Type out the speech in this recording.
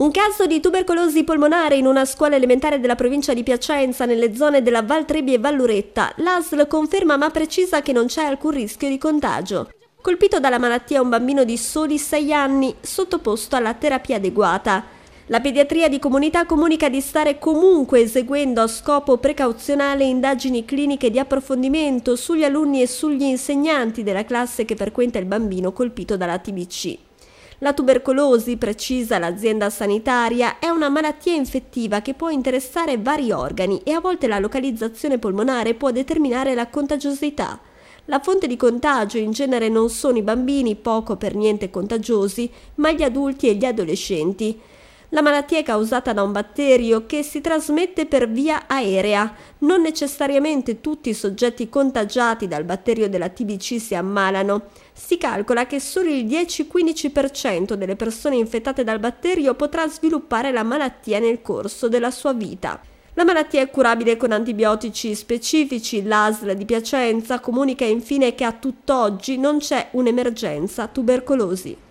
Un caso di tubercolosi polmonare in una scuola elementare della provincia di Piacenza nelle zone della Val Trebbi e Valluretta. L'ASL conferma ma precisa che non c'è alcun rischio di contagio. Colpito dalla malattia un bambino di soli 6 anni sottoposto alla terapia adeguata. La pediatria di comunità comunica di stare comunque eseguendo a scopo precauzionale indagini cliniche di approfondimento sugli alunni e sugli insegnanti della classe che frequenta il bambino colpito dalla TBC. La tubercolosi, precisa l'azienda sanitaria, è una malattia infettiva che può interessare vari organi e a volte la localizzazione polmonare può determinare la contagiosità. La fonte di contagio in genere non sono i bambini poco per niente contagiosi, ma gli adulti e gli adolescenti. La malattia è causata da un batterio che si trasmette per via aerea. Non necessariamente tutti i soggetti contagiati dal batterio della TBC si ammalano. Si calcola che solo il 10-15% delle persone infettate dal batterio potrà sviluppare la malattia nel corso della sua vita. La malattia è curabile con antibiotici specifici, l'ASL di Piacenza comunica infine che a tutt'oggi non c'è un'emergenza tubercolosi.